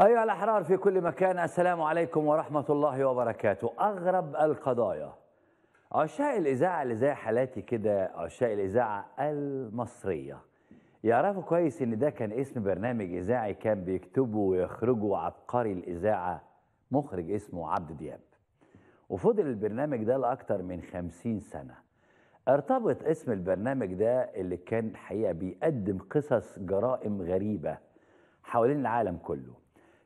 أيها الأحرار في كل مكان السلام عليكم ورحمة الله وبركاته أغرب القضايا عشاق الإذاعة اللي زي حالاتي كده عشاق الإذاعة المصرية يعرفوا كويس إن ده كان اسم برنامج إذاعي كان بيكتبه ويخرجه عبقري الإذاعة مخرج اسمه عبد دياب وفضل البرنامج ده لأكثر من خمسين سنة ارتبط اسم البرنامج ده اللي كان حقيقة بيقدم قصص جرائم غريبة حوالين العالم كله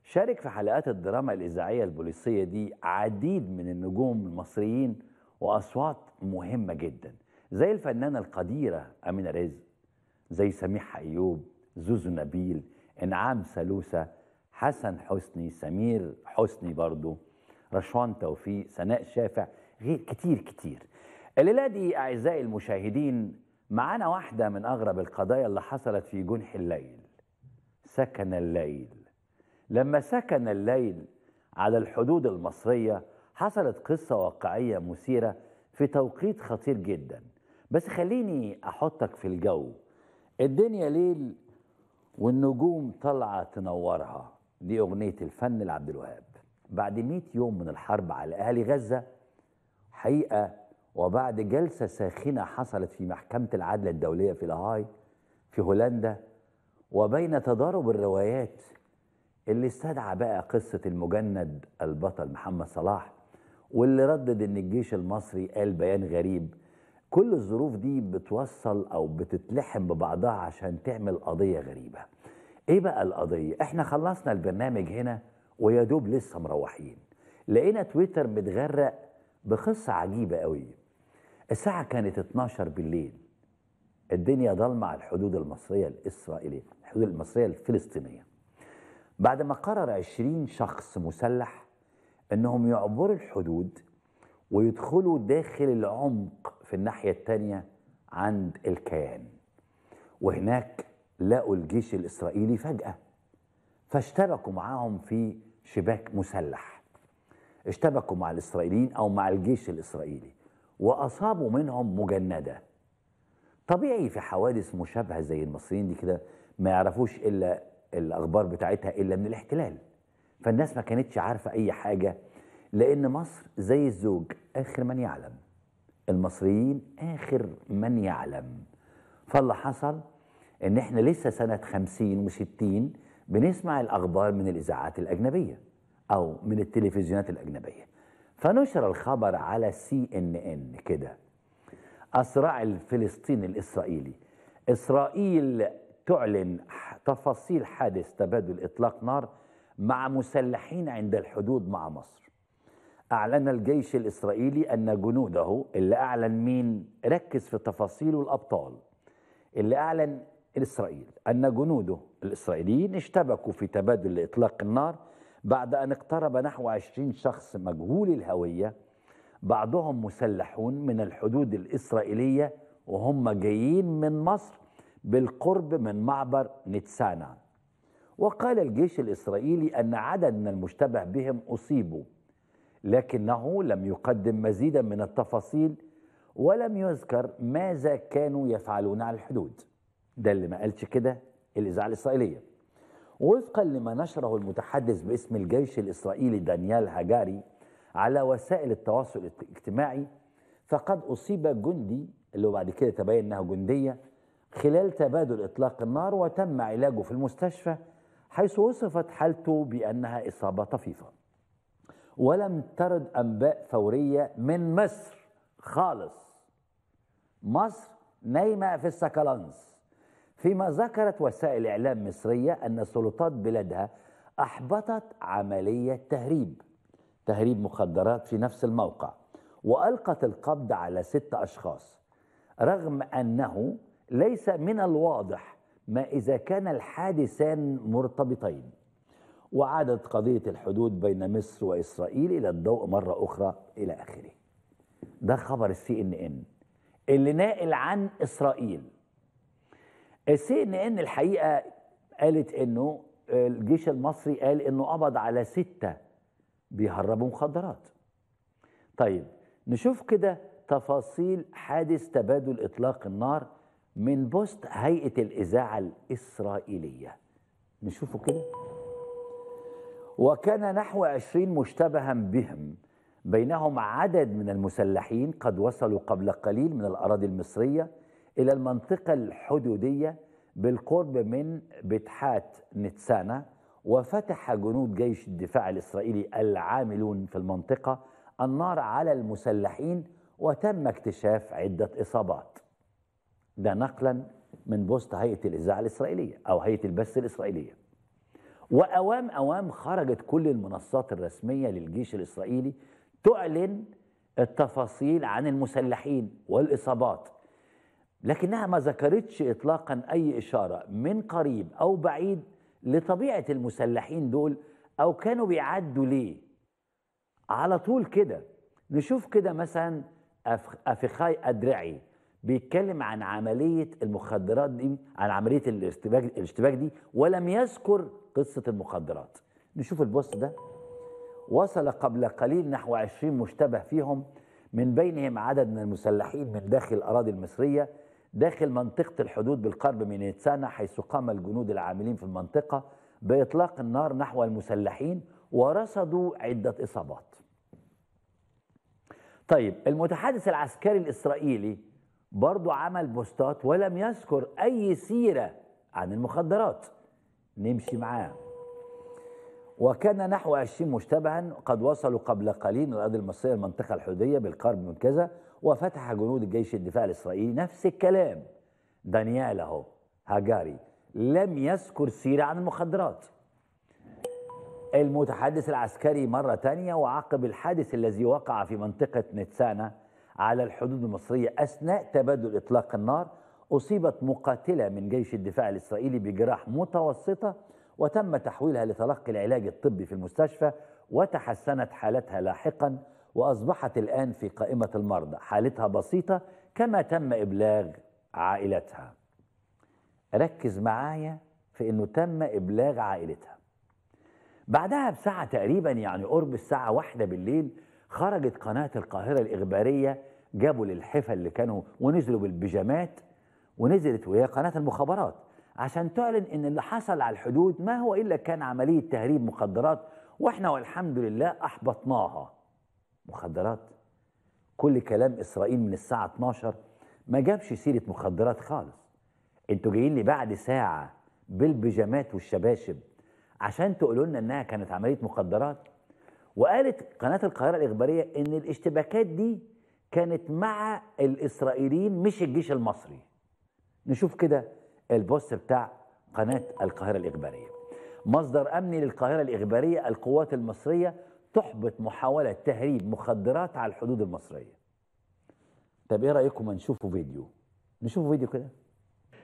شارك في حلقات الدراما الإذاعية البوليسية دي عديد من النجوم المصريين وأصوات مهمة جدا زي الفنانة القديرة أمينة رزق زي سميح أيوب زوزو نبيل إنعام سلوسة حسن حسني سمير حسني برضو رشوان توفيق سناء شافع غير كتير كتير الليلة دي أعزائي المشاهدين معانا واحدة من أغرب القضايا اللي حصلت في جنح الليل سكن الليل لما سكن الليل على الحدود المصرية حصلت قصة واقعية مثيرة في توقيت خطير جدا بس خليني أحطك في الجو الدنيا ليل والنجوم طالعة تنورها دي أغنية الفن لعبد الوهاب بعد 100 يوم من الحرب على أهل غزة حقيقة وبعد جلسة ساخنة حصلت في محكمة العدل الدولية في لاهاي في هولندا وبين تضارب الروايات اللي استدعى بقى قصة المجند البطل محمد صلاح واللي ردد ان الجيش المصري قال بيان غريب كل الظروف دي بتوصل او بتتلحم ببعضها عشان تعمل قضية غريبة ايه بقى القضية احنا خلصنا البرنامج هنا ويا دوب لسه مروحين لقينا تويتر متغرق بقصة عجيبة قوي الساعة كانت 12 بالليل الدنيا ضلمة على الحدود المصرية الإسرائيلية الحدود المصرية الفلسطينية بعد ما قرر 20 شخص مسلح انهم يعبروا الحدود ويدخلوا داخل العمق في الناحية التانية عند الكيان وهناك لقوا الجيش الإسرائيلي فجأة فاشتبكوا معاهم في شباك مسلح اشتبكوا مع الإسرائيليين أو مع الجيش الإسرائيلي وأصابوا منهم مجندة طبيعي في حوادث مشابهة زي المصريين دي كده ما يعرفوش إلا الاخبار بتاعتها الا من الاحتلال فالناس ما كانتش عارفه اي حاجه لان مصر زي الزوج اخر من يعلم المصريين اخر من يعلم فاللي حصل ان احنا لسه سنه 50 و60 بنسمع الاخبار من الاذاعات الاجنبيه او من التلفزيونات الاجنبيه فنشر الخبر على سي ان ان كده أسرع الفلسطيني الإسرائيلي إسرائيل تعلن تفاصيل حادث تبادل إطلاق نار مع مسلحين عند الحدود مع مصر أعلن الجيش الإسرائيلي أن جنوده اللي أعلن مين ركز في تفاصيله الأبطال اللي أعلن إسرائيل أن جنوده الإسرائيليين اشتبكوا في تبادل إطلاق النار بعد أن اقترب نحو 20 شخص مجهول الهوية بعضهم مسلحون من الحدود الإسرائيلية وهم جايين من مصر بالقرب من معبر نتسانا وقال الجيش الإسرائيلي أن عدد من المشتبه بهم أصيبوا لكنه لم يقدم مزيدا من التفاصيل ولم يذكر ماذا كانوا يفعلون على الحدود ده اللي ما قالش كده الإذاعة الإسرائيلية وفقا لما نشره المتحدث باسم الجيش الإسرائيلي دانيال هاجاري على وسائل التواصل الاجتماعي فقد أصيب جندي اللي بعد كده تبين أنها جندية خلال تبادل إطلاق النار وتم علاجه في المستشفى حيث وصفت حالته بأنها إصابة طفيفة ولم ترد أنباء فورية من مصر خالص مصر نايمة في السكالانس فيما ذكرت وسائل إعلام مصرية أن سلطات بلادها أحبطت عملية تهريب تهريب مخدرات في نفس الموقع وألقت القبض على ست أشخاص رغم أنه ليس من الواضح ما إذا كان الحادثان مرتبطين وعادت قضية الحدود بين مصر وإسرائيل إلى الضوء مرة أخرى إلى آخره ده خبر السي إن إن اللي ناقل عن إسرائيل السي إن إن الحقيقة قالت إنه الجيش المصري قال إنه قبض على ستة بيهربوا مخدرات طيب نشوف كده تفاصيل حادث تبادل إطلاق النار من بوست هيئة الإذاعة الإسرائيلية نشوفه كده وكان نحو عشرين مشتبها بهم بينهم عدد من المسلحين قد وصلوا قبل قليل من الأراضي المصرية إلى المنطقة الحدودية بالقرب من بتحات نتسانا وفتح جنود جيش الدفاع الإسرائيلي العاملون في المنطقة النار على المسلحين وتم اكتشاف عدة إصابات ده نقلا من بوست هيئة الإذاعة الإسرائيلية أو هيئة البث الإسرائيلية وأوام أوام خرجت كل المنصات الرسمية للجيش الإسرائيلي تعلن التفاصيل عن المسلحين والإصابات لكنها ما ذكرتش إطلاقا أي إشارة من قريب أو بعيد لطبيعة المسلحين دول أو كانوا بيعدوا ليه على طول كده نشوف كده مثلا أفخاي أدرعي بيتكلم عن عملية المخدرات دي عن عملية الاشتباك الاشتباك دي ولم يذكر قصة المخدرات نشوف البوست ده وصل قبل قليل نحو 20 مشتبه فيهم من بينهم عدد من المسلحين من داخل الأراضي المصرية داخل منطقة الحدود بالقرب من نيتسانا حيث قام الجنود العاملين في المنطقة بإطلاق النار نحو المسلحين ورصدوا عدة إصابات طيب المتحدث العسكري الإسرائيلي برضه عمل بوستات ولم يذكر أي سيرة عن المخدرات نمشي معاه وكان نحو 20 مشتبها قد وصلوا قبل قليل الأرض المصرية المنطقة الحدودية بالقرب من كذا وفتح جنود الجيش الدفاع الإسرائيلي نفس الكلام دانيال أهو هاجاري لم يذكر سيرة عن المخدرات المتحدث العسكري مرة تانية وعقب الحادث الذي وقع في منطقة نتسانا على الحدود المصرية أثناء تبادل إطلاق النار أصيبت مقاتلة من جيش الدفاع الإسرائيلي بجراح متوسطة وتم تحويلها لتلقي العلاج الطبي في المستشفى وتحسنت حالتها لاحقا وأصبحت الآن في قائمة المرضى حالتها بسيطة كما تم إبلاغ عائلتها ركز معايا في أنه تم إبلاغ عائلتها بعدها بساعة تقريبا يعني قرب الساعة واحدة بالليل خرجت قناة القاهرة الإخبارية جابوا للحفا اللي كانوا ونزلوا بالبيجامات ونزلت وهي قناة المخابرات عشان تعلن ان اللي حصل على الحدود ما هو الا كان عملية تهريب مخدرات واحنا والحمد لله احبطناها مخدرات كل كلام اسرائيل من الساعة 12 ما جابش سيرة مخدرات خالص انتوا جايين لي بعد ساعة بالبيجامات والشباشب عشان تقولوا لنا انها كانت عملية مخدرات وقالت قناة القاهرة الإخبارية ان الاشتباكات دي كانت مع الإسرائيليين مش الجيش المصري نشوف كده البوست بتاع قناة القاهرة الإخبارية مصدر أمني للقاهرة الإخبارية القوات المصرية تحبط محاولة تهريب مخدرات على الحدود المصرية طب إيه رأيكم نشوفوا فيديو نشوفوا فيديو كده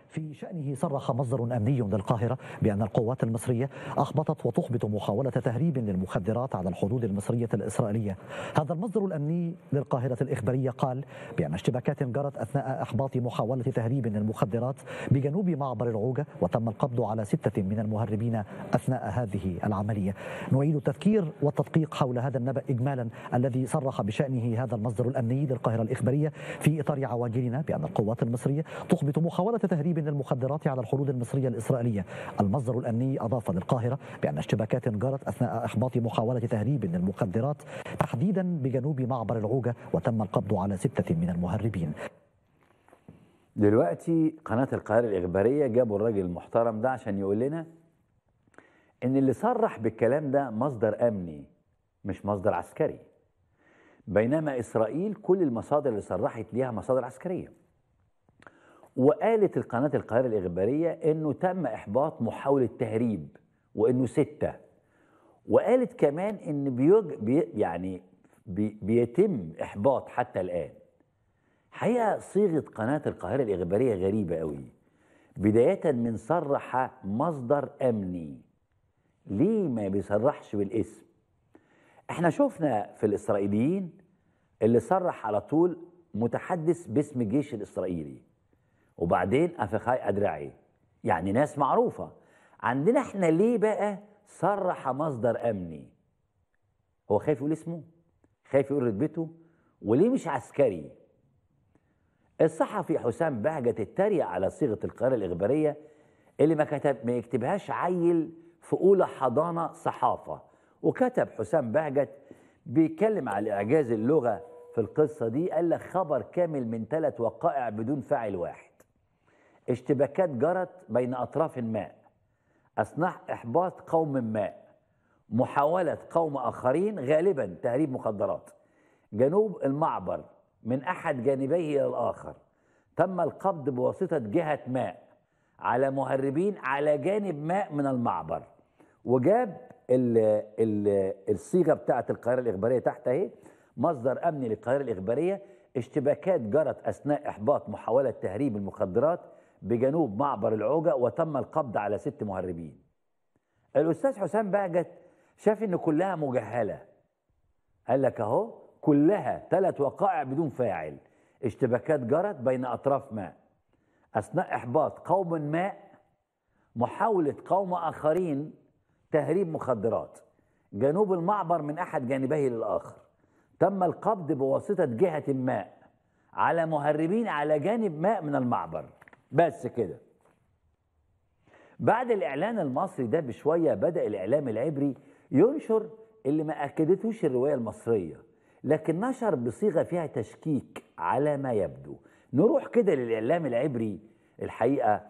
في شأنه صرح مصدر أمني للقاهرة بأن القوات المصرية أحبطت وتحبط محاولة تهريب للمخدرات على الحدود المصرية الإسرائيلية هذا المصدر الأمني للقاهرة الإخبارية قال بأن اشتباكات جرت أثناء إحباط محاولة تهريب للمخدرات بجنوب معبر العوجة وتم القبض على ستة من المهربين أثناء هذه العملية نعيد التذكير والتدقيق حول هذا النبأ إجمالا الذي صرح بشأنه هذا المصدر الأمني للقاهرة الإخبارية في إطار عواجلنا بأن القوات المصرية تحبط محاولة تهريب من المخدرات على الحدود المصرية الإسرائيلية المصدر الأمني أضاف للقاهرة بأن اشتباكات جرت أثناء إحباط محاولة تهريب المخدرات تحديدا بجنوب معبر العوجة وتم القبض على ستة من المهربين دلوقتي قناة القاهرة الإخبارية جابوا الراجل المحترم ده عشان يقول لنا إن اللي صرح بالكلام ده مصدر أمني مش مصدر عسكري بينما إسرائيل كل المصادر اللي صرحت ليها مصادر عسكرية وقالت القناة القاهرة الإخبارية أنه تم إحباط محاولة تهريب وأنه ستة وقالت كمان أن بيج... بي... يعني بي... بيتم إحباط حتى الآن حقيقة صيغة قناة القاهرة الإخبارية غريبة قوي بداية من صرح مصدر أمني ليه ما بيصرحش بالاسم احنا شفنا في الإسرائيليين اللي صرح على طول متحدث باسم الجيش الإسرائيلي وبعدين أفخاي أدرعي يعني ناس معروفة عندنا احنا ليه بقى صرح مصدر أمني هو خايف يقول اسمه خايف يقول رتبته وليه مش عسكري الصحفي حسام بهجت اتريق على صيغة القرار الإخبارية اللي ما كتب ما يكتبهاش عيل في أولى حضانة صحافة وكتب حسام بهجت بيتكلم على إعجاز اللغة في القصة دي قال لك خبر كامل من ثلاث وقائع بدون فاعل واحد اشتباكات جرت بين أطراف ما أثناء إحباط قوم ما محاولة قوم آخرين غالبا تهريب مخدرات جنوب المعبر من أحد جانبيه إلى الآخر تم القبض بواسطة جهة ماء على مهربين على جانب ماء من المعبر وجاب الـ الـ الصيغة بتاعة القاهرة الإخبارية تحت أهي مصدر أمني للقاهرة الإخبارية اشتباكات جرت أثناء إحباط محاولة تهريب المخدرات بجنوب معبر العوجة وتم القبض على ست مهربين الأستاذ حسام بهجت شاف إن كلها مجهلة قال لك أهو كلها ثلاث وقائع بدون فاعل اشتباكات جرت بين أطراف ما أثناء إحباط قوم ما محاولة قوم آخرين تهريب مخدرات جنوب المعبر من أحد جانبيه للآخر تم القبض بواسطة جهة ما على مهربين على جانب ما من المعبر بس كده بعد الإعلان المصري ده بشوية بدأ الإعلام العبري ينشر اللي ما اكدتهوش الرواية المصرية لكن نشر بصيغة فيها تشكيك على ما يبدو نروح كده للإعلام العبري الحقيقة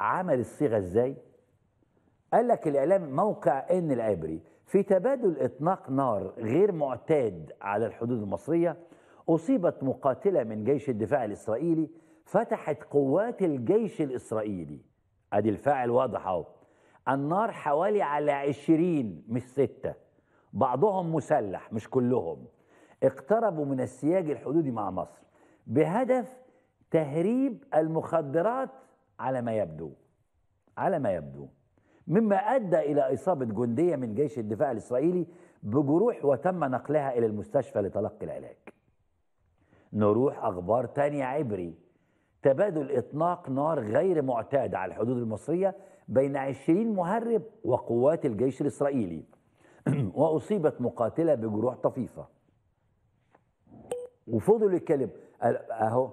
عمل الصيغة إزاي؟ قال لك الإعلام موقع إن العبري في تبادل إطناق نار غير معتاد على الحدود المصرية أصيبت مقاتلة من جيش الدفاع الإسرائيلي فتحت قوات الجيش الإسرائيلي أدي الفاعل واضح أهو النار حوالي على عشرين مش ستة بعضهم مسلح مش كلهم اقتربوا من السياج الحدودي مع مصر بهدف تهريب المخدرات على ما يبدو على ما يبدو مما أدى إلى إصابة جندية من جيش الدفاع الإسرائيلي بجروح وتم نقلها إلى المستشفى لتلقي العلاج نروح أخبار تانية عبري تبادل إطلاق نار غير معتاد على الحدود المصرية بين 20 مهرب وقوات الجيش الإسرائيلي وأصيبت مقاتلة بجروح طفيفة وفضلوا الكلب أهو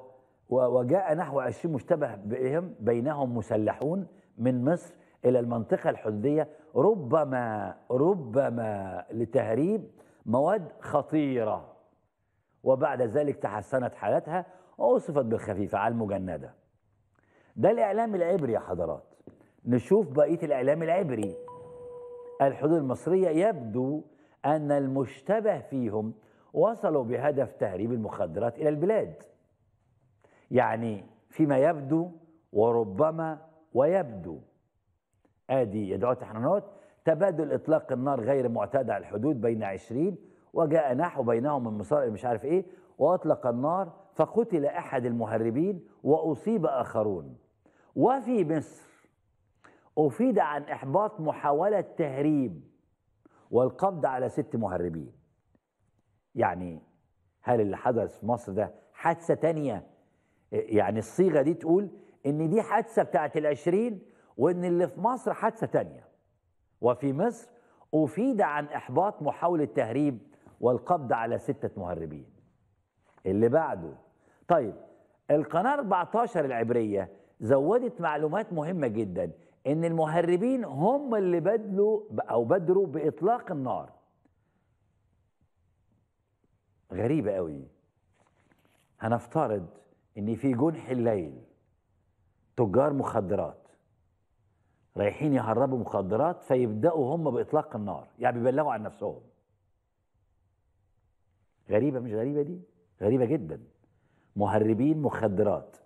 وجاء نحو 20 مشتبه بهم بينهم مسلحون من مصر إلى المنطقة الحدودية ربما ربما لتهريب مواد خطيرة وبعد ذلك تحسنت حالتها ووصفت بالخفيفة على المجندة ده الإعلام العبري يا حضرات نشوف بقية الإعلام العبري الحدود المصرية يبدو أن المشتبه فيهم وصلوا بهدف تهريب المخدرات إلى البلاد يعني فيما يبدو وربما ويبدو آدي يدعو تحرنوت تبادل إطلاق النار غير معتاد على الحدود بين عشرين وجاء نحو بينهم المصارع مش عارف إيه وأطلق النار فقتل احد المهربين واصيب اخرون وفي مصر افيد عن احباط محاوله تهريب والقبض على ست مهربين يعني هل اللي حدث في مصر ده حادثه تانية يعني الصيغه دي تقول ان دي حادثه بتاعت العشرين وان اللي في مصر حادثه تانية وفي مصر افيد عن احباط محاوله تهريب والقبض على سته مهربين اللي بعده طيب القناة 14 العبرية زودت معلومات مهمة جدا ان المهربين هم اللي بدلوا او بدروا باطلاق النار غريبة قوي هنفترض ان في جنح الليل تجار مخدرات رايحين يهربوا مخدرات فيبداوا هم باطلاق النار يعني بيبلغوا عن نفسهم غريبه مش غريبه دي غريبه جدا مهربين مخدرات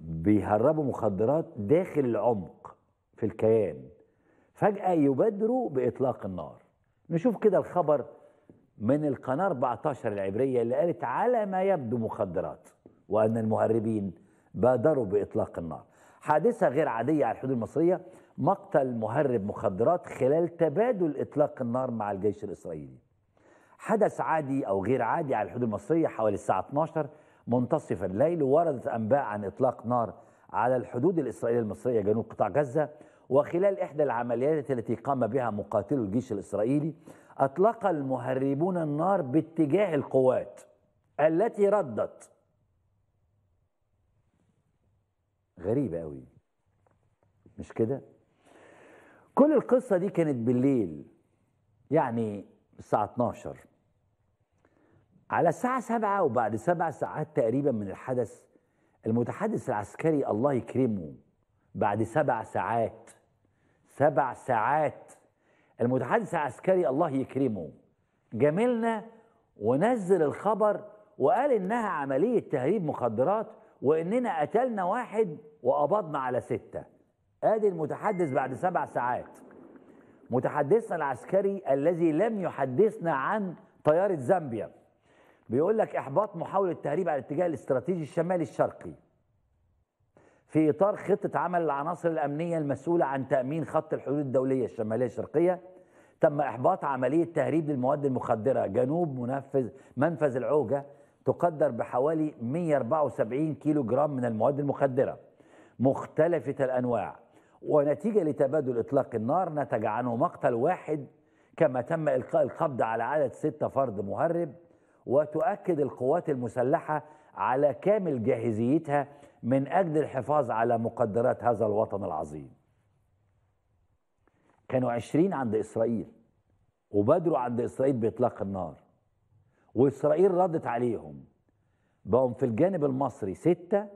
بيهربوا مخدرات داخل العمق في الكيان فجأة يبادروا بإطلاق النار نشوف كده الخبر من القناة 14 العبرية اللي قالت على ما يبدو مخدرات وأن المهربين بادروا بإطلاق النار حادثة غير عادية على الحدود المصرية مقتل مهرب مخدرات خلال تبادل إطلاق النار مع الجيش الإسرائيلي حدث عادي أو غير عادي على الحدود المصرية حوالي الساعة 12 منتصف الليل وردت أنباء عن إطلاق نار على الحدود الإسرائيلية المصرية جنوب قطاع غزة وخلال إحدى العمليات التي قام بها مقاتلو الجيش الإسرائيلي أطلق المهربون النار باتجاه القوات التي ردت غريبة قوي مش كده كل القصة دي كانت بالليل يعني الساعة 12 على الساعة سبعة وبعد سبع ساعات تقريبا من الحدث المتحدث العسكري الله يكرمه بعد سبع ساعات سبع ساعات المتحدث العسكري الله يكرمه جاملنا ونزل الخبر وقال انها عملية تهريب مخدرات واننا قتلنا واحد وقبضنا على ستة ادي المتحدث بعد سبع ساعات متحدثنا العسكري الذي لم يحدثنا عن طيارة زامبيا بيقول لك احباط محاوله تهريب على الاتجاه الاستراتيجي الشمالي الشرقي في اطار خطه عمل العناصر الامنيه المسؤوله عن تامين خط الحدود الدوليه الشماليه الشرقيه تم احباط عمليه تهريب للمواد المخدره جنوب منفذ منفذ العوجه تقدر بحوالي 174 كيلو جرام من المواد المخدره مختلفه الانواع ونتيجه لتبادل اطلاق النار نتج عنه مقتل واحد كما تم القاء القبض على عدد ستة فرد مهرب وتؤكد القوات المسلحة على كامل جاهزيتها من أجل الحفاظ على مقدرات هذا الوطن العظيم كانوا عشرين عند إسرائيل وبادروا عند إسرائيل بإطلاق النار وإسرائيل ردت عليهم بقوا في الجانب المصري ستة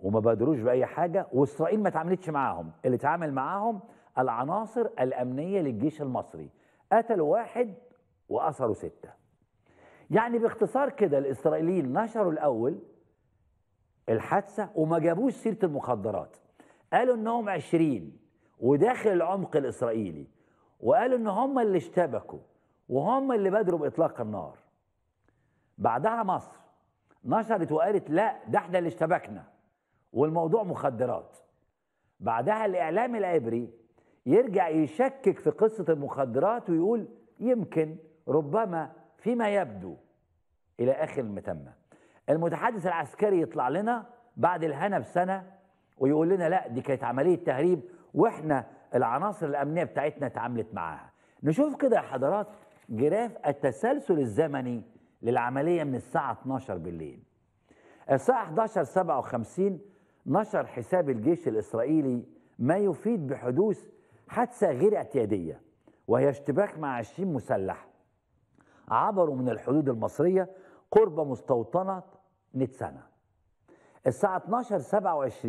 وما بادروش بأي حاجة وإسرائيل ما تعاملتش معاهم اللي تعامل معاهم العناصر الأمنية للجيش المصري قتلوا واحد وأثروا سته يعني باختصار كده الإسرائيليين نشروا الأول الحادثة وما جابوش سيرة المخدرات قالوا إنهم عشرين وداخل العمق الإسرائيلي وقالوا إن هم اللي اشتبكوا وهم اللي بادروا بإطلاق النار بعدها مصر نشرت وقالت لا ده احنا اللي اشتبكنا والموضوع مخدرات بعدها الإعلام العبري يرجع يشكك في قصة المخدرات ويقول يمكن ربما فيما يبدو إلى آخر المتمة المتحدث العسكري يطلع لنا بعد الهنا بسنة ويقول لنا لا دي كانت عملية تهريب وإحنا العناصر الأمنية بتاعتنا اتعاملت معاها نشوف كده يا حضرات جراف التسلسل الزمني للعملية من الساعة 12 بالليل الساعة 11 57 نشر حساب الجيش الإسرائيلي ما يفيد بحدوث حادثة غير اعتيادية وهي اشتباك مع 20 مسلح عبروا من الحدود المصرية قرب مستوطنة نتسانا الساعة 12:27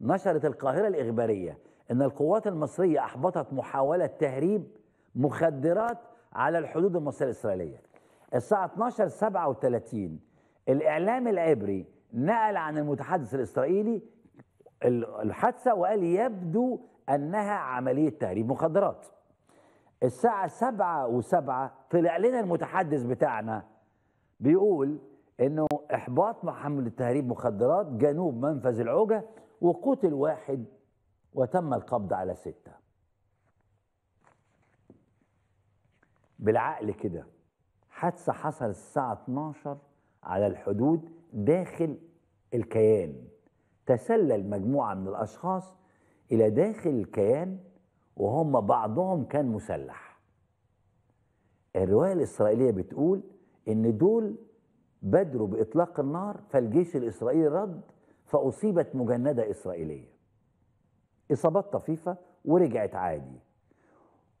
نشرت القاهرة الإخبارية أن القوات المصرية أحبطت محاولة تهريب مخدرات على الحدود المصرية الإسرائيلية الساعة 12:37 الإعلام العبري نقل عن المتحدث الإسرائيلي الحادثة وقال يبدو أنها عملية تهريب مخدرات الساعة سبعة وسبعة طلع لنا المتحدث بتاعنا بيقول انه احباط محمل التهريب تهريب مخدرات جنوب منفذ العوجة وقتل واحد وتم القبض على ستة بالعقل كده حادثة حصلت الساعة 12 على الحدود داخل الكيان تسلل مجموعة من الأشخاص إلى داخل الكيان وهم بعضهم كان مسلح الرواية الإسرائيلية بتقول إن دول بدروا بإطلاق النار فالجيش الإسرائيلي رد فأصيبت مجندة إسرائيلية إصابات طفيفة ورجعت عادي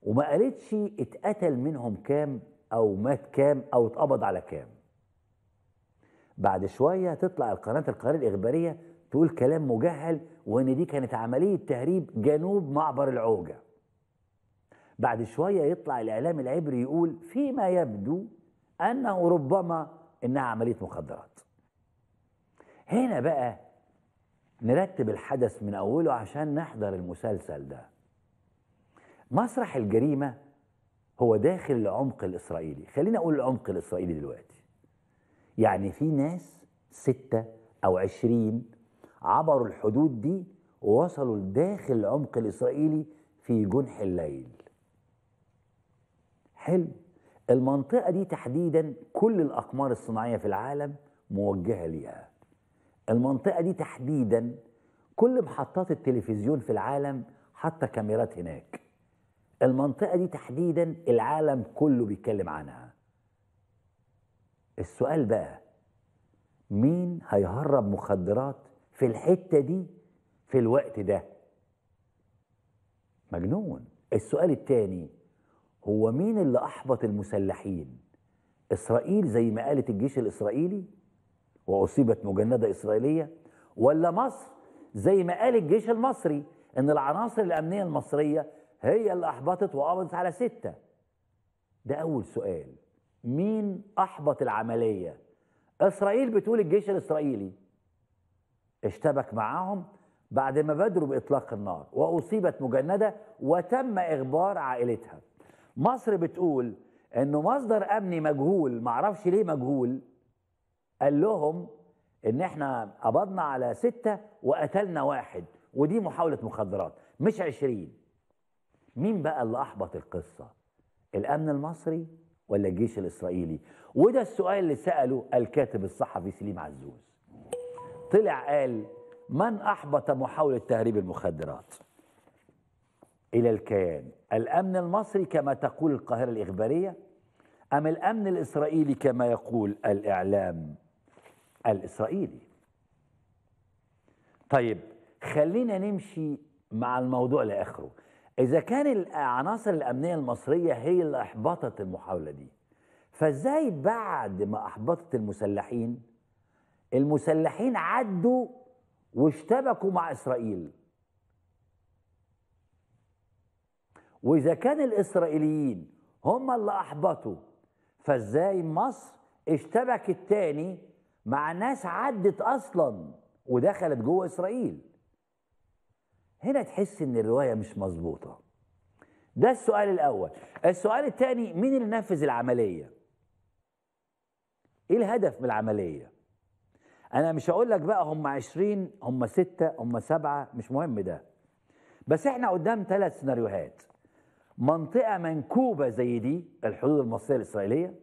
وما قالتش اتقتل منهم كام أو مات كام أو اتقبض على كام بعد شوية تطلع القناة القناة الإخبارية تقول كلام مجهل وإن دي كانت عملية تهريب جنوب معبر العوجة بعد شوية يطلع الإعلام العبري يقول فيما يبدو أنه ربما إنها عملية مخدرات هنا بقى نرتب الحدث من أوله عشان نحضر المسلسل ده مسرح الجريمة هو داخل العمق الإسرائيلي خلينا أقول العمق الإسرائيلي دلوقتي يعني في ناس ستة أو عشرين عبروا الحدود دي ووصلوا لداخل العمق الإسرائيلي في جنح الليل حلو المنطقة دي تحديدا كل الأقمار الصناعية في العالم موجهة ليها المنطقة دي تحديدا كل محطات التلفزيون في العالم حتى كاميرات هناك المنطقة دي تحديدا العالم كله بيتكلم عنها السؤال بقى مين هيهرب مخدرات في الحتة دي في الوقت ده مجنون السؤال التاني هو مين اللي أحبط المسلحين إسرائيل زي ما قالت الجيش الإسرائيلي وأصيبت مجندة إسرائيلية ولا مصر زي ما قال الجيش المصري إن العناصر الأمنية المصرية هي اللي أحبطت وقبضت على ستة ده أول سؤال مين أحبط العملية إسرائيل بتقول الجيش الإسرائيلي اشتبك معاهم بعد ما بادروا بإطلاق النار وأصيبت مجندة وتم إخبار عائلتها مصر بتقول انه مصدر امني مجهول معرفش ليه مجهول قال لهم ان احنا قبضنا على ستة وقتلنا واحد ودي محاولة مخدرات مش عشرين مين بقى اللي احبط القصة الامن المصري ولا الجيش الاسرائيلي وده السؤال اللي سأله الكاتب الصحفي سليم عزوز طلع قال من احبط محاولة تهريب المخدرات إلى الكيان الأمن المصري كما تقول القاهرة الإخبارية أم الأمن الإسرائيلي كما يقول الإعلام الإسرائيلي طيب خلينا نمشي مع الموضوع لآخره إذا كان العناصر الأمنية المصرية هي اللي أحبطت المحاولة دي فإزاي بعد ما أحبطت المسلحين المسلحين عدوا واشتبكوا مع إسرائيل واذا كان الاسرائيليين هم اللي احبطوا فازاي مصر اشتبكت تاني مع ناس عدت اصلا ودخلت جوه اسرائيل هنا تحس ان الروايه مش مظبوطه ده السؤال الاول السؤال الثاني مين اللي نفذ العمليه ايه الهدف من العمليه انا مش هقول لك بقى هم 20 هم ستة هم سبعة مش مهم ده بس احنا قدام ثلاث سيناريوهات منطقة منكوبة زي دي الحدود المصرية الإسرائيلية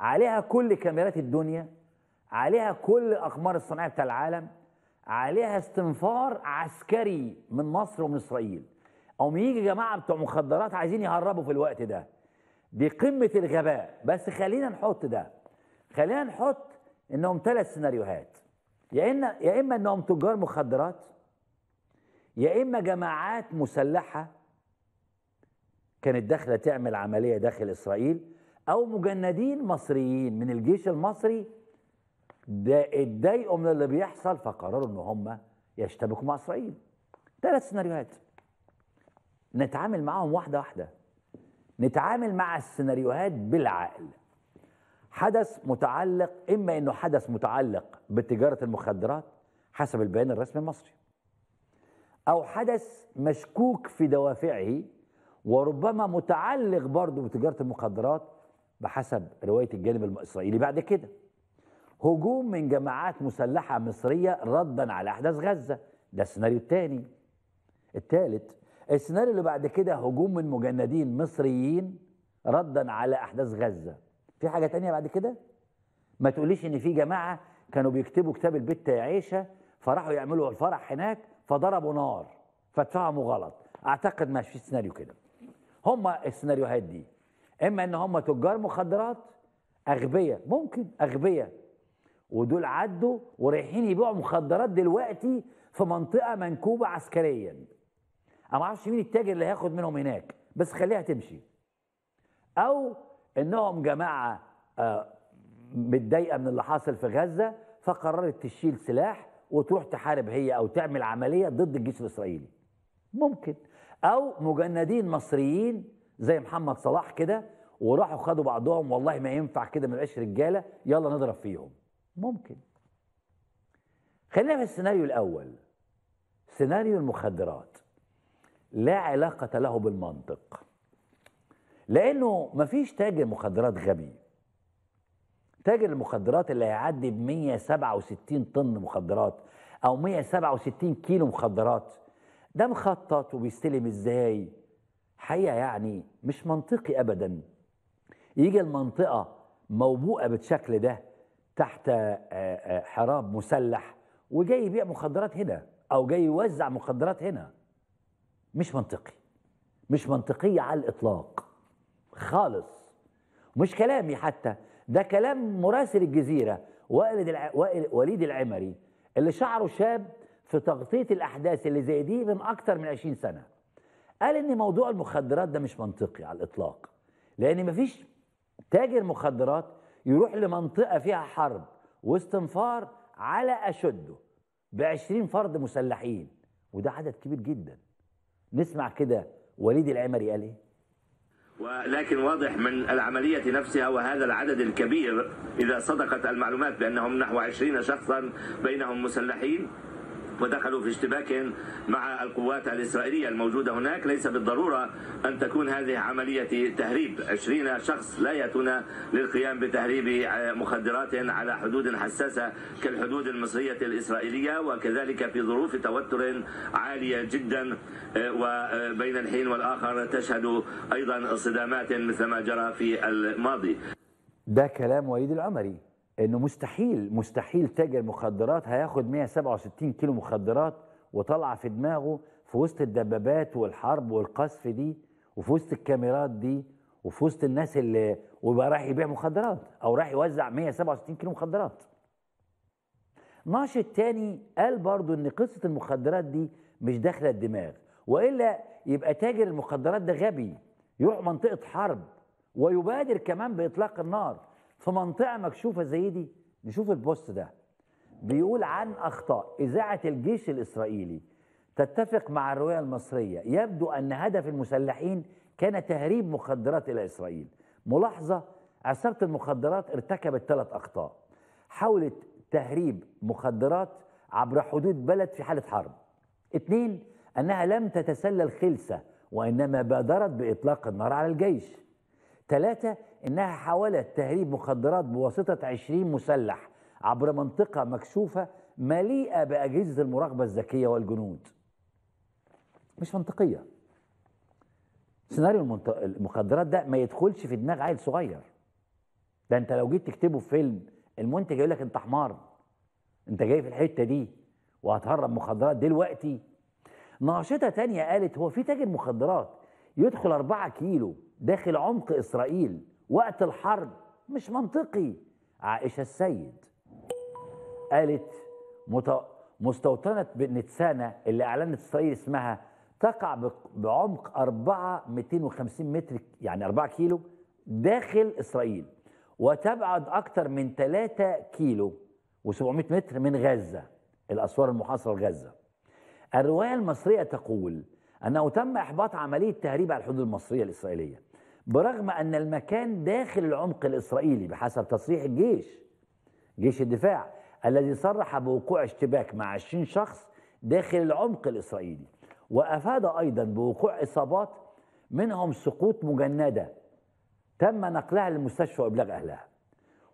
عليها كل كاميرات الدنيا عليها كل الأقمار الصناعية بتاع العالم عليها استنفار عسكري من مصر ومن إسرائيل أو يجي جماعة بتوع مخدرات عايزين يهربوا في الوقت ده دي قمة الغباء بس خلينا نحط ده خلينا نحط إنهم ثلاث سيناريوهات يا إما يا إما إنهم تجار مخدرات يا إما جماعات مسلحة كانت داخله تعمل عمليه داخل اسرائيل او مجندين مصريين من الجيش المصري اتضايقوا من اللي بيحصل فقرروا ان هم يشتبكوا مع اسرائيل ثلاث سيناريوهات نتعامل معاهم واحده واحده نتعامل مع السيناريوهات بالعقل حدث متعلق اما انه حدث متعلق بتجاره المخدرات حسب البيان الرسمي المصري او حدث مشكوك في دوافعه وربما متعلق برضه بتجاره المخدرات بحسب روايه الجانب الاسرائيلي بعد كده هجوم من جماعات مسلحه مصريه ردا على احداث غزه ده السيناريو الثاني الثالث السيناريو اللي بعد كده هجوم من مجندين مصريين ردا على احداث غزه في حاجه تانية بعد كده ما تقوليش ان في جماعه كانوا بيكتبوا كتاب البت يا عيشه فراحوا يعملوا الفرح هناك فضربوا نار فاتفهموا غلط اعتقد ما فيش سيناريو كده هم السيناريوهات دي اما ان هم تجار مخدرات اغبياء ممكن اغبياء ودول عدوا ورايحين يبيعوا مخدرات دلوقتي في منطقه منكوبه عسكريا انا ما اعرفش مين التاجر اللي هياخد منهم هناك بس خليها تمشي او انهم جماعه آه، متضايقه من اللي حاصل في غزه فقررت تشيل سلاح وتروح تحارب هي او تعمل عمليه ضد الجيش الاسرائيلي ممكن او مجندين مصريين زي محمد صلاح كده وراحوا خدوا بعضهم والله ما ينفع كده ما نبقاش رجاله يلا نضرب فيهم ممكن خلينا في السيناريو الاول سيناريو المخدرات لا علاقه له بالمنطق لانه مفيش تاجر مخدرات غبي تاجر المخدرات اللي هيعدي ب 167 طن مخدرات او 167 كيلو مخدرات ده مخطط وبيستلم ازاي حقيقه يعني مش منطقي ابدا يجي المنطقه موبوءه بالشكل ده تحت آه، آه، حراب مسلح وجاي يبيع مخدرات هنا او جاي يوزع مخدرات هنا مش منطقي مش منطقيه على الاطلاق خالص مش كلامي حتى ده كلام مراسل الجزيره وائل وليد العمري اللي شعره شاب في تغطية الأحداث اللي زي دي من أكتر من 20 سنة قال إن موضوع المخدرات ده مش منطقي على الإطلاق لأن مفيش تاجر مخدرات يروح لمنطقة فيها حرب واستنفار على أشده ب 20 فرد مسلحين وده عدد كبير جدا نسمع كده وليد العمري قال إيه ولكن واضح من العملية نفسها وهذا العدد الكبير إذا صدقت المعلومات بأنهم نحو عشرين شخصا بينهم مسلحين ودخلوا في اشتباك مع القوات الإسرائيلية الموجودة هناك ليس بالضرورة أن تكون هذه عملية تهريب 20 شخص لا يأتون للقيام بتهريب مخدرات على حدود حساسة كالحدود المصرية الإسرائيلية وكذلك في ظروف توتر عالية جدا آه، وبين الحين والآخر تشهد أيضا صدامات مثل ما جرى في الماضي ده كلام وليد العمري انه مستحيل مستحيل تاجر مخدرات هياخد 167 كيلو مخدرات وطالعه في دماغه في وسط الدبابات والحرب والقصف دي وفي وسط الكاميرات دي وفي وسط الناس اللي ويبقى رايح يبيع مخدرات او رايح يوزع 167 كيلو مخدرات. ناشط تاني قال برضه ان قصه المخدرات دي مش داخله الدماغ والا يبقى تاجر المخدرات ده غبي يروح منطقه حرب ويبادر كمان باطلاق النار في منطقه مكشوفه زي دي نشوف البوست ده بيقول عن اخطاء اذاعه الجيش الاسرائيلي تتفق مع الرواية المصريه يبدو ان هدف المسلحين كان تهريب مخدرات الى اسرائيل ملاحظه عصابه المخدرات ارتكبت ثلاث اخطاء حاولت تهريب مخدرات عبر حدود بلد في حاله حرب اثنين انها لم تتسلل خلسه وانما بادرت باطلاق النار على الجيش ثلاثه انها حاولت تهريب مخدرات بواسطه 20 مسلح عبر منطقه مكشوفه مليئه باجهزه المراقبه الذكيه والجنود. مش منطقيه. سيناريو المخدرات ده ما يدخلش في دماغ عيل صغير. ده انت لو جيت تكتبه في فيلم المنتج يقول لك انت حمار. انت جاي في الحته دي وهتهرب مخدرات دلوقتي. ناشطه ثانيه قالت هو في تاجر مخدرات يدخل 4 كيلو داخل عمق اسرائيل وقت الحرب مش منطقي عائشة السيد قالت مستوطنة بنتسانا اللي أعلنت إسرائيل اسمها تقع بعمق 4 متر يعني 4 كيلو داخل إسرائيل وتبعد أكثر من 3 كيلو و700 متر من غزة الأسوار المحاصرة لغزة الرواية المصرية تقول أنه تم إحباط عملية تهريب على الحدود المصرية الإسرائيلية برغم أن المكان داخل العمق الإسرائيلي بحسب تصريح الجيش جيش الدفاع الذي صرح بوقوع اشتباك مع 20 شخص داخل العمق الإسرائيلي وأفاد أيضا بوقوع إصابات منهم سقوط مجندة تم نقلها للمستشفى وإبلاغ أهلها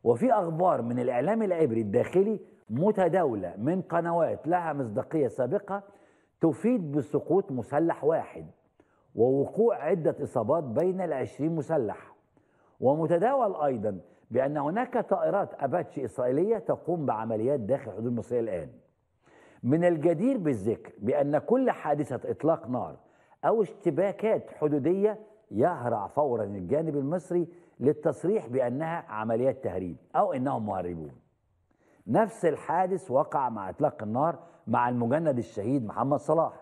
وفي أخبار من الإعلام العبري الداخلي متداولة من قنوات لها مصداقية سابقة تفيد بسقوط مسلح واحد ووقوع عدة إصابات بين العشرين مسلح ومتداول أيضا بأن هناك طائرات أباتشي إسرائيلية تقوم بعمليات داخل حدود مصرية الآن من الجدير بالذكر بأن كل حادثة إطلاق نار أو اشتباكات حدودية يهرع فورا الجانب المصري للتصريح بأنها عمليات تهريب أو أنهم مهربون نفس الحادث وقع مع إطلاق النار مع المجند الشهيد محمد صلاح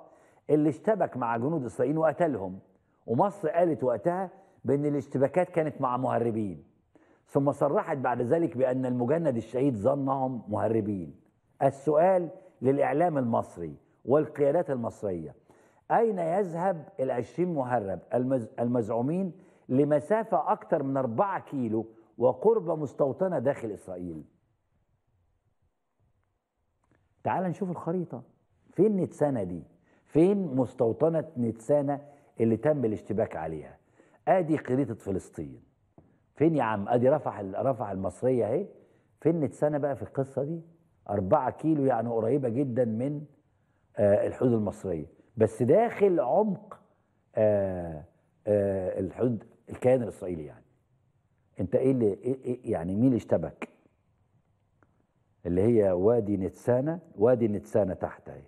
اللي اشتبك مع جنود إسرائيل وقتلهم ومصر قالت وقتها بأن الاشتباكات كانت مع مهربين ثم صرحت بعد ذلك بأن المجند الشهيد ظنهم مهربين السؤال للإعلام المصري والقيادات المصرية أين يذهب ال20 مهرب المزعومين لمسافة أكثر من 4 كيلو وقرب مستوطنة داخل إسرائيل تعال نشوف الخريطة فين نتسنى دي فين مستوطنة نتسانا اللي تم الاشتباك عليها ادي خريطة فلسطين فين يا عم ادي رفح رفح المصرية اهي فين نتسانا بقى في القصة دي أربعة كيلو يعني قريبة جدا من آه الحدود المصرية بس داخل عمق آه آه الحدود الكيان الإسرائيلي يعني انت ايه اللي إيه إيه يعني مين اللي اشتبك اللي هي وادي نتسانا وادي نتسانا تحت اهي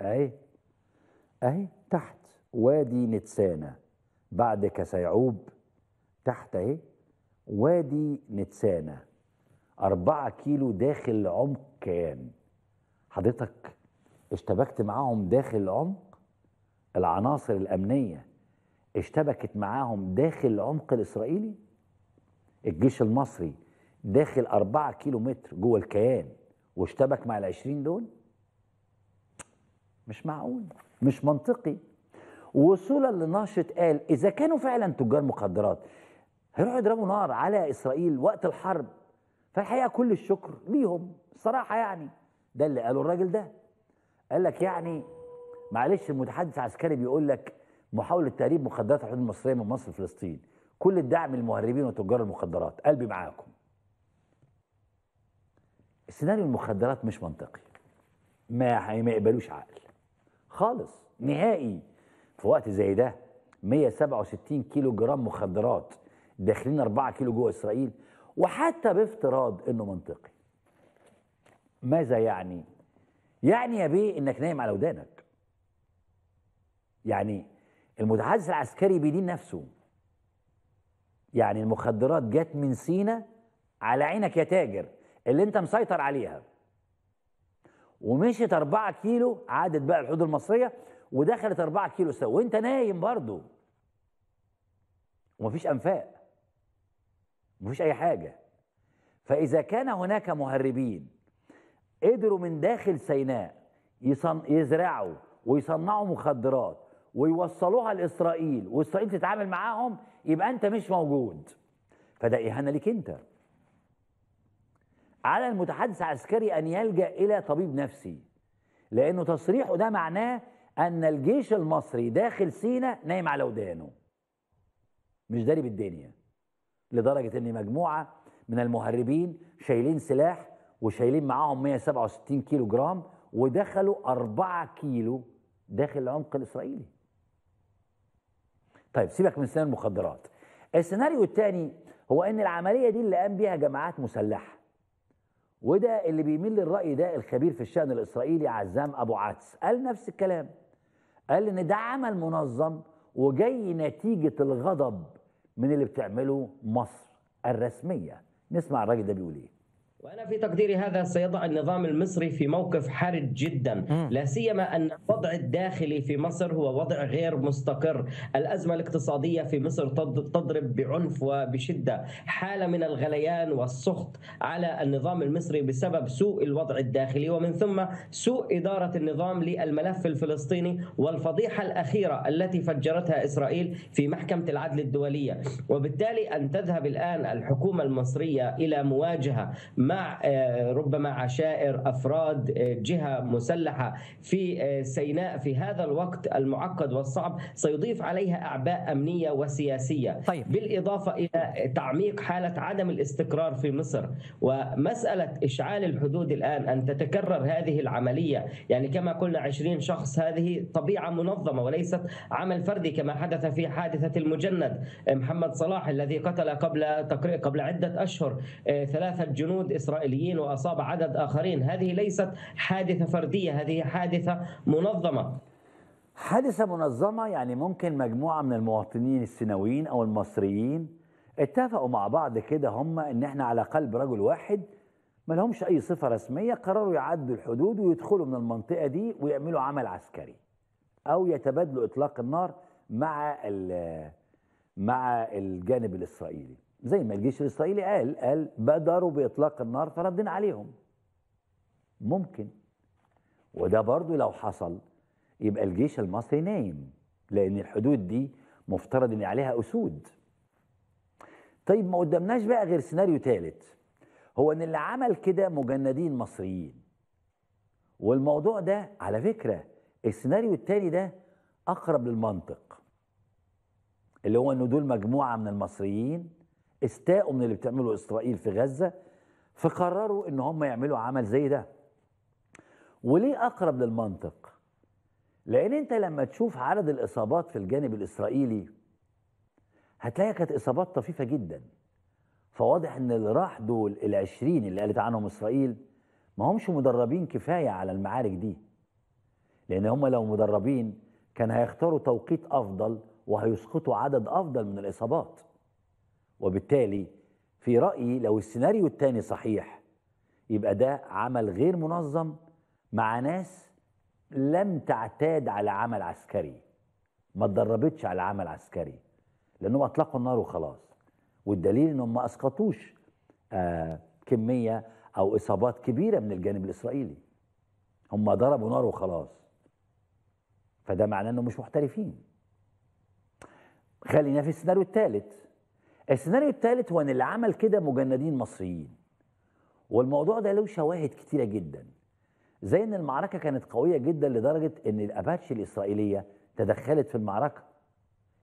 اهي اهي تحت وادي نتسانا بعد كسيعوب تحت اهي وادي نتسانا أربعة كيلو داخل عمق كيان حضرتك اشتبكت معاهم داخل العمق العناصر الأمنية اشتبكت معاهم داخل العمق الإسرائيلي الجيش المصري داخل أربعة كيلو متر جوه الكيان واشتبك مع العشرين دول مش معقول مش منطقي وصولا لناشط قال اذا كانوا فعلا تجار مخدرات هيروحوا يضربوا نار على اسرائيل وقت الحرب فالحقيقه كل الشكر ليهم الصراحه يعني ده اللي قاله الراجل ده قال لك يعني معلش المتحدث العسكري بيقول لك محاوله تهريب مخدرات الحدود المصريه من مصر لفلسطين كل الدعم للمهربين وتجار المخدرات قلبي معاكم السيناريو المخدرات مش منطقي ما ما يقبلوش عقل خالص نهائي في وقت زي ده 167 كيلو جرام مخدرات داخلين 4 كيلو جوه اسرائيل وحتى بافتراض انه منطقي ماذا يعني يعني يا بيه انك نايم على ودانك يعني المتحدث العسكري بيدين نفسه يعني المخدرات جت من سينا على عينك يا تاجر اللي انت مسيطر عليها ومشيت 4 كيلو عادت بقى الحدود المصريه ودخلت 4 كيلو سوا وانت نايم برضه ومفيش انفاق مفيش اي حاجه فاذا كان هناك مهربين قدروا من داخل سيناء يصن... يزرعوا ويصنعوا مخدرات ويوصلوها لاسرائيل واسرائيل تتعامل معاهم يبقى انت مش موجود فده اهانه ليك انت على المتحدث العسكري أن يلجأ إلى طبيب نفسي لأنه تصريحه ده معناه أن الجيش المصري داخل سينا نايم على ودانه مش داري بالدنيا لدرجة أن مجموعة من المهربين شايلين سلاح وشايلين معاهم 167 كيلو جرام ودخلوا 4 كيلو داخل العمق الإسرائيلي طيب سيبك من سنان المخدرات السيناريو الثاني هو أن العملية دي اللي قام بيها جماعات مسلحة وده اللي بيميل للرأي ده الخبير في الشأن الإسرائيلي عزام أبو عدس قال نفس الكلام قال إن ده عمل منظم وجاي نتيجة الغضب من اللي بتعمله مصر الرسمية نسمع الراجل ده بيقول إيه وانا في تقديري هذا سيضع النظام المصري في موقف حرج جدا، لا سيما ان الوضع الداخلي في مصر هو وضع غير مستقر، الازمه الاقتصاديه في مصر تضرب بعنف وبشده، حاله من الغليان والسخط على النظام المصري بسبب سوء الوضع الداخلي ومن ثم سوء اداره النظام للملف الفلسطيني والفضيحه الاخيره التي فجرتها اسرائيل في محكمه العدل الدوليه، وبالتالي ان تذهب الان الحكومه المصريه الى مواجهه ما مع آه، ربما عشائر افراد آه، جهه مسلحه في آه، سيناء في هذا الوقت المعقد والصعب سيضيف عليها اعباء امنيه وسياسيه طيب. بالاضافه الى تعميق حاله عدم الاستقرار في مصر ومساله اشعال الحدود الان ان تتكرر هذه العمليه يعني كما قلنا 20 شخص هذه طبيعه منظمه وليست عمل فردي كما حدث في حادثه المجند محمد صلاح الذي قتل قبل تقريبا قبل عده اشهر ثلاثه جنود إسرائيليين وأصاب عدد آخرين هذه ليست حادثة فردية هذه حادثة منظمة حادثة منظمة يعني ممكن مجموعة من المواطنين السيناويين أو المصريين اتفقوا مع بعض كده هم إن احنا على قلب رجل واحد ما لهمش أي صفة رسمية قرروا يعدوا الحدود ويدخلوا من المنطقة دي ويعملوا عمل عسكري أو يتبادلوا إطلاق النار مع مع الجانب الإسرائيلي زي ما الجيش الإسرائيلي قال قال بادروا بإطلاق النار فردنا عليهم ممكن وده برضو لو حصل يبقى الجيش المصري نايم لأن الحدود دي مفترض إن عليها أسود طيب ما قدامناش بقى غير سيناريو ثالث هو إن اللي عمل كده مجندين مصريين والموضوع ده على فكرة السيناريو الثاني ده أقرب للمنطق اللي هو إن دول مجموعة من المصريين استاءوا من اللي بتعمله اسرائيل في غزه فقرروا ان هم يعملوا عمل زي ده وليه اقرب للمنطق لان انت لما تشوف عدد الاصابات في الجانب الاسرائيلي هتلاقي كانت اصابات طفيفه جدا فواضح ان اللي راح دول ال20 اللي قالت عنهم اسرائيل ما همش مدربين كفايه على المعارك دي لان هم لو مدربين كان هيختاروا توقيت افضل وهيسقطوا عدد افضل من الاصابات وبالتالي في رأيي لو السيناريو الثاني صحيح يبقى ده عمل غير منظم مع ناس لم تعتاد على عمل عسكري ما اتدربتش على عمل عسكري لأنهم أطلقوا النار وخلاص والدليل أنهم ما أسقطوش آه، كمية أو إصابات كبيرة من الجانب الإسرائيلي هم ضربوا نار وخلاص فده معناه أنهم مش محترفين خلينا في السيناريو الثالث السيناريو الثالث هو ان اللي عمل كده مجندين مصريين والموضوع ده له شواهد كتيره جدا زي ان المعركه كانت قويه جدا لدرجه ان الاباتش الاسرائيليه تدخلت في المعركه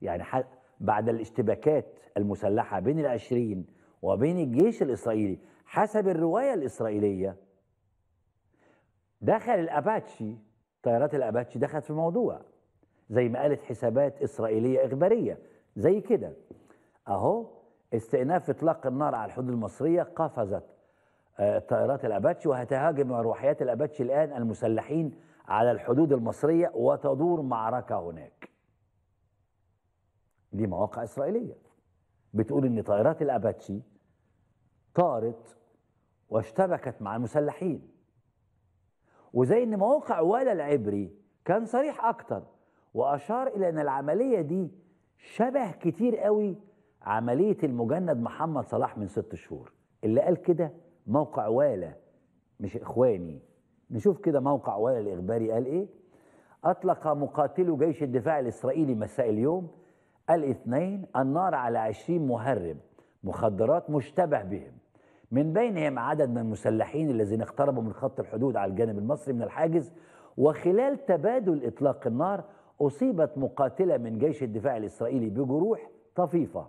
يعني بعد الاشتباكات المسلحه بين العشرين وبين الجيش الاسرائيلي حسب الروايه الاسرائيليه دخل الاباتشي طيارات الاباتشي دخلت في الموضوع زي ما قالت حسابات اسرائيليه اخباريه زي كده اهو استئناف اطلاق النار على الحدود المصريه قفزت آه، طائرات الاباتشي وهتهاجم مروحيات الاباتشي الان المسلحين على الحدود المصريه وتدور معركه هناك. دي مواقع اسرائيليه بتقول ان طائرات الاباتشي طارت واشتبكت مع المسلحين. وزي ان موقع ولا العبري كان صريح اكتر واشار الى ان العمليه دي شبه كتير قوي عملية المجند محمد صلاح من ست شهور اللي قال كده موقع والا مش إخواني نشوف كده موقع والا الإخباري قال إيه أطلق مقاتلو جيش الدفاع الإسرائيلي مساء اليوم الاثنين النار على عشرين مهرب مخدرات مشتبه بهم من بينهم عدد من المسلحين الذين اقتربوا من خط الحدود على الجانب المصري من الحاجز وخلال تبادل إطلاق النار أصيبت مقاتلة من جيش الدفاع الإسرائيلي بجروح طفيفة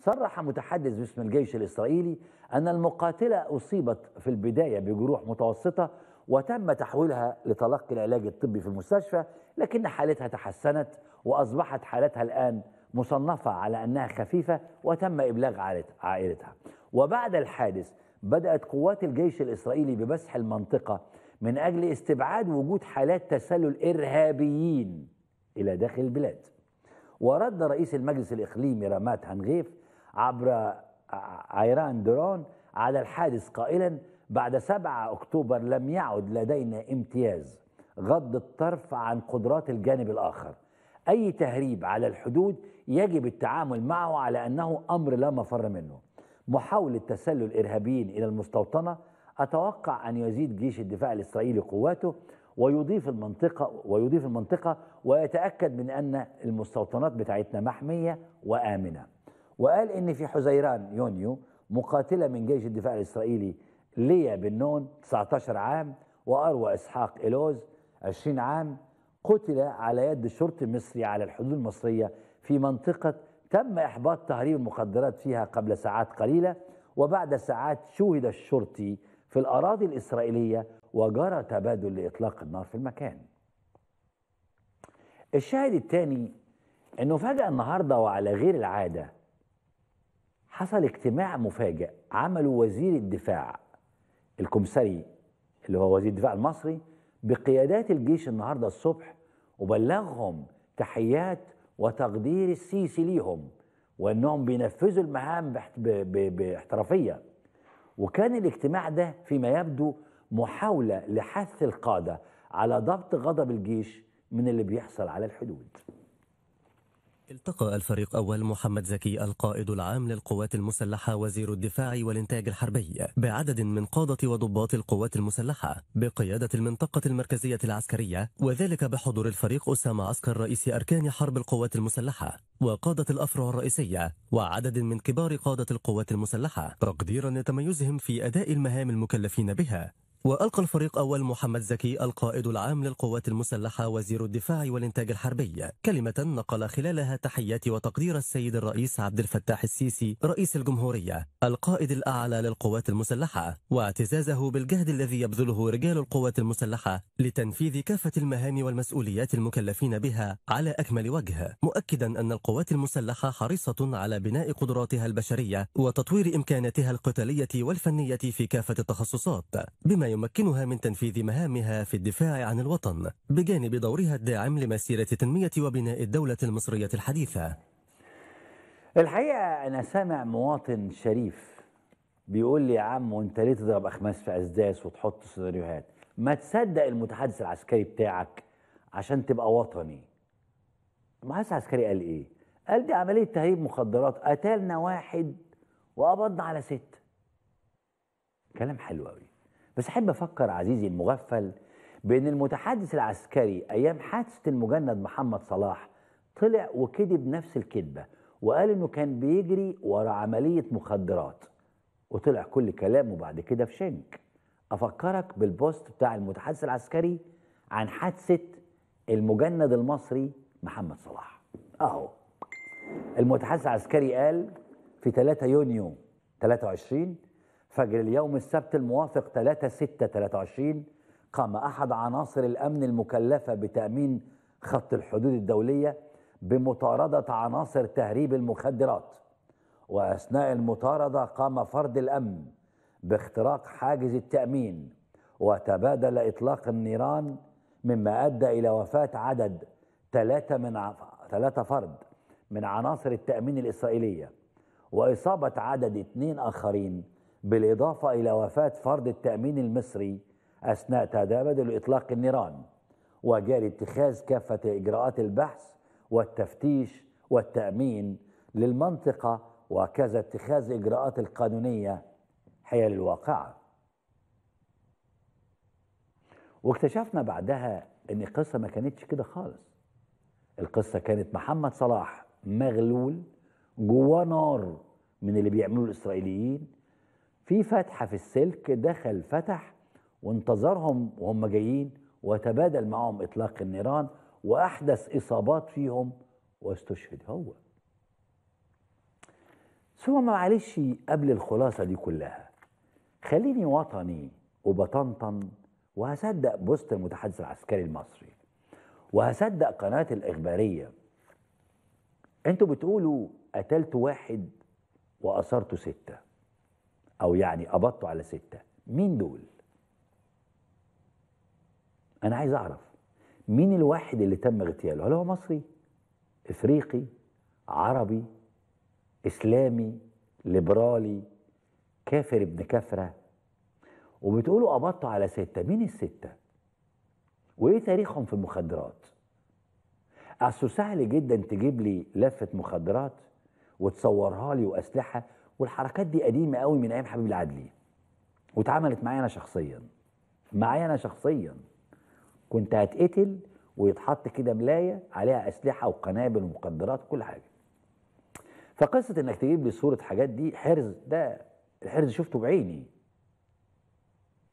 صرح متحدث باسم الجيش الإسرائيلي أن المقاتلة أصيبت في البداية بجروح متوسطة وتم تحويلها لتلقي العلاج الطبي في المستشفى لكن حالتها تحسنت وأصبحت حالتها الآن مصنفة على أنها خفيفة وتم إبلاغ عائلتها وبعد الحادث بدأت قوات الجيش الإسرائيلي بمسح المنطقة من أجل استبعاد وجود حالات تسلل إرهابيين إلى داخل البلاد ورد رئيس المجلس الإقليمي رامات هنغيف عبر عيران درون على الحادث قائلا بعد 7 أكتوبر لم يعد لدينا امتياز غض الطرف عن قدرات الجانب الآخر أي تهريب على الحدود يجب التعامل معه على أنه أمر لا مفر منه محاولة تسلل الإرهابيين إلى المستوطنة أتوقع أن يزيد جيش الدفاع الإسرائيلي قواته ويضيف المنطقة ويضيف المنطقة ويتأكد من أن المستوطنات بتاعتنا محمية وآمنة وقال ان في حزيران يونيو مقاتله من جيش الدفاع الاسرائيلي ليا بن نون 19 عام واروى اسحاق الوز 20 عام قتل على يد الشرطي المصري على الحدود المصريه في منطقه تم احباط تهريب المخدرات فيها قبل ساعات قليله وبعد ساعات شوهد الشرطي في الاراضي الاسرائيليه وجرى تبادل لاطلاق النار في المكان. الشاهد الثاني انه فجاه النهارده وعلى غير العاده حصل اجتماع مفاجئ عمله وزير الدفاع الكمسري اللي هو وزير الدفاع المصري بقيادات الجيش النهارده الصبح وبلغهم تحيات وتقدير السيسي ليهم وانهم بينفذوا المهام باحترافيه وكان الاجتماع ده فيما يبدو محاوله لحث القاده على ضبط غضب الجيش من اللي بيحصل على الحدود التقى الفريق أول محمد زكي القائد العام للقوات المسلحة وزير الدفاع والإنتاج الحربي بعدد من قادة وضباط القوات المسلحة بقيادة المنطقة المركزية العسكرية وذلك بحضور الفريق أسامة عسكر رئيس أركان حرب القوات المسلحة وقادة الأفرع الرئيسية وعدد من كبار قادة القوات المسلحة تقديرا لتميزهم في أداء المهام المكلفين بها وألقى الفريق أول محمد زكي القائد العام للقوات المسلحة وزير الدفاع والإنتاج الحربي كلمة نقل خلالها تحيات وتقدير السيد الرئيس عبد الفتاح السيسي رئيس الجمهورية القائد الأعلى للقوات المسلحة واعتزازه بالجهد الذي يبذله رجال القوات المسلحة لتنفيذ كافة المهام والمسؤوليات المكلفين بها على أكمل وجه مؤكدا أن القوات المسلحة حريصة على بناء قدراتها البشرية وتطوير إمكاناتها القتالية والفنية في كافة التخصصات بما يمكنها من تنفيذ مهامها في الدفاع عن الوطن بجانب دورها الداعم لمسيرة تنمية وبناء الدولة المصرية الحديثة الحقيقة أنا سامع مواطن شريف بيقول لي يا عم وانت ليه تضرب أخماس في أسداس وتحط سيناريوهات ما تصدق المتحدث العسكري بتاعك عشان تبقى وطني المتحدث العسكري قال إيه؟ قال دي عملية تهريب مخدرات قتلنا واحد وقبضنا على ست كلام حلو قوي بس أحب أفكر عزيزي المغفل بأن المتحدث العسكري أيام حادثة المجند محمد صلاح طلع وكذب نفس الكذبة وقال إنه كان بيجري ورا عملية مخدرات وطلع كل كلامه بعد كده في شنك أفكرك بالبوست بتاع المتحدث العسكري عن حادثة المجند المصري محمد صلاح أهو المتحدث العسكري قال في 3 يونيو 23 فجر اليوم السبت الموافق 3 6 23 قام أحد عناصر الأمن المكلفة بتأمين خط الحدود الدولية بمطاردة عناصر تهريب المخدرات وأثناء المطاردة قام فرد الأمن باختراق حاجز التأمين وتبادل إطلاق النيران مما أدى إلى وفاة عدد ثلاثة من ع... ثلاثة فرد من عناصر التأمين الإسرائيلية وإصابة عدد اثنين آخرين بالإضافة إلى وفاة فرد التأمين المصري أثناء تدابد لإطلاق النيران وجاري اتخاذ كافة إجراءات البحث والتفتيش والتأمين للمنطقة وكذا اتخاذ إجراءات القانونية حيال الواقعة واكتشفنا بعدها ان القصه ما كانتش كده خالص القصه كانت محمد صلاح مغلول جوا نار من اللي بيعملوه الاسرائيليين في فتحة في السلك دخل فتح وانتظرهم وهم جايين وتبادل معهم إطلاق النيران وأحدث إصابات فيهم واستشهد هو ثم معلش قبل الخلاصة دي كلها خليني وطني وبطنطن وهصدق بوست المتحدث العسكري المصري وهصدق قناة الإخبارية انتوا بتقولوا قتلتوا واحد وأثرتوا سته أو يعني قبضته على ستة مين دول؟ أنا عايز أعرف مين الواحد اللي تم اغتياله؟ هل هو مصري؟ إفريقي؟ عربي؟ إسلامي؟ ليبرالي؟ كافر ابن كفرة؟ وبتقولوا قبضته على ستة مين الستة؟ وإيه تاريخهم في المخدرات؟ أصله سهل جدا تجيب لي لفة مخدرات وتصورها لي وأسلحة والحركات دي قديمه قوي من ايام حبيب العدلي واتعملت معايا انا شخصيا معايا انا شخصيا كنت هتقتل ويتحط كده ملايه عليها اسلحه وقنابل ومخدرات وكل حاجه فقصه انك تجيب لي صوره حاجات دي حرز ده الحرز شفته بعيني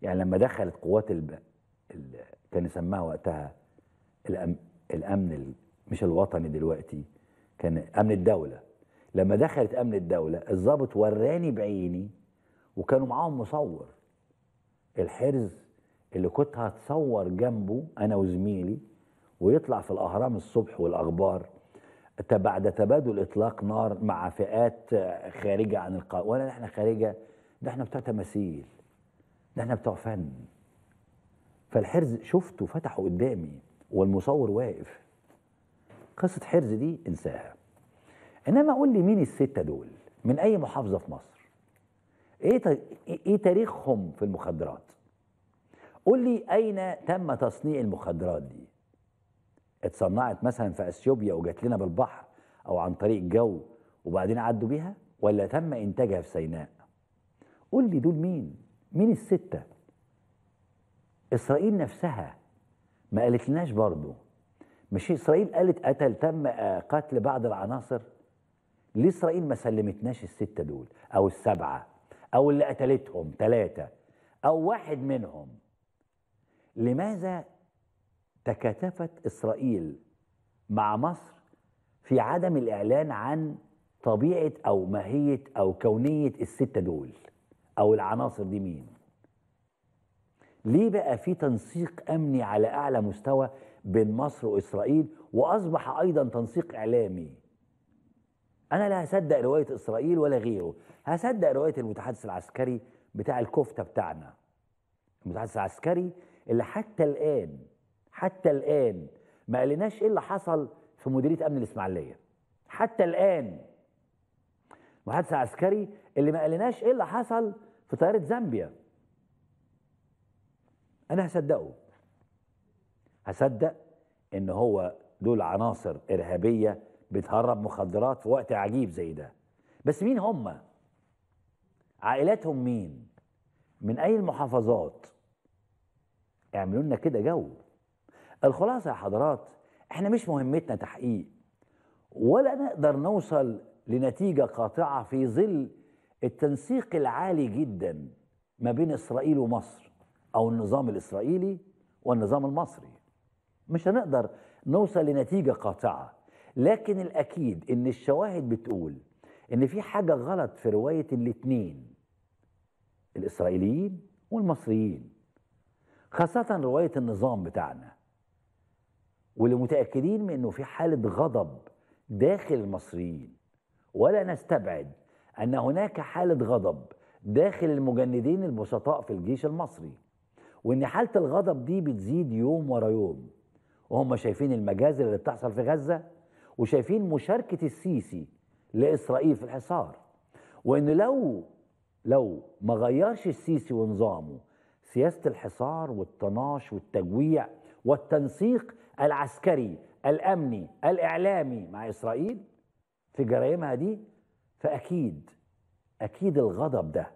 يعني لما دخلت قوات الب... ال... كان يسمها وقتها الأم... الامن ال... مش الوطني دلوقتي كان امن الدوله لما دخلت امن الدوله الضابط وراني بعيني وكانوا معاهم مصور الحرز اللي كنت هتصور جنبه انا وزميلي ويطلع في الاهرام الصبح والاخبار بعد تبادل اطلاق نار مع فئات خارجه عن القانون ولا احنا خارجه ده احنا بتوع تماثيل ده احنا بتوع فن فالحرز شفته فتحه قدامي والمصور واقف قصه حرز دي انساها انما قول لي مين السته دول من اي محافظه في مصر ايه ايه تاريخهم في المخدرات قول لي اين تم تصنيع المخدرات دي اتصنعت مثلا في اثيوبيا وجات لنا بالبحر او عن طريق الجو وبعدين عدوا بيها ولا تم انتاجها في سيناء قول لي دول مين مين الستة اسرائيل نفسها ما قالت لناش برضه مش اسرائيل قالت قتل تم آه، قتل بعض العناصر ليه اسرائيل ما سلمتناش الستة دول أو السبعة أو اللي قتلتهم ثلاثة أو واحد منهم لماذا تكاتفت إسرائيل مع مصر في عدم الإعلان عن طبيعة أو ماهية أو كونية الستة دول أو العناصر دي مين ليه بقى في تنسيق أمني على أعلى مستوى بين مصر وإسرائيل وأصبح أيضا تنسيق إعلامي انا لا هصدق روايه اسرائيل ولا غيره هصدق روايه المتحدث العسكري بتاع الكفته بتاعنا المتحدث العسكري اللي حتى الان حتى الان ما قالناش ايه اللي حصل في مديريه امن الاسماعيليه حتى الان المتحدث العسكري اللي ما قالناش ايه اللي حصل في طياره زامبيا انا هصدقه هصدق ان هو دول عناصر ارهابيه بتهرب مخدرات في وقت عجيب زي ده بس مين هم عائلاتهم مين من اي المحافظات اعملوا لنا كده جو الخلاصه يا حضرات احنا مش مهمتنا تحقيق ولا نقدر نوصل لنتيجه قاطعه في ظل التنسيق العالي جدا ما بين اسرائيل ومصر او النظام الاسرائيلي والنظام المصري مش هنقدر نوصل لنتيجه قاطعه لكن الأكيد إن الشواهد بتقول إن في حاجة غلط في رواية الاتنين الإسرائيليين والمصريين خاصة رواية النظام بتاعنا واللي متأكدين من إنه في حالة غضب داخل المصريين ولا نستبعد أن هناك حالة غضب داخل المجندين البسطاء في الجيش المصري وإن حالة الغضب دي بتزيد يوم ورا يوم وهم شايفين المجازر اللي بتحصل في غزة وشايفين مشاركة السيسي لإسرائيل في الحصار وإن لو لو ما غيرش السيسي ونظامه سياسة الحصار والطناش والتجويع والتنسيق العسكري الأمني الإعلامي مع إسرائيل في جرائمها دي فأكيد أكيد الغضب ده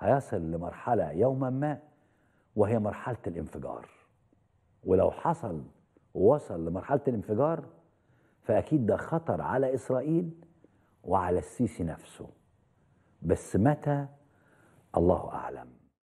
هيصل لمرحلة يوما ما وهي مرحلة الانفجار ولو حصل ووصل لمرحلة الانفجار فأكيد ده خطر على إسرائيل وعلى السيسي نفسه بس متى الله أعلم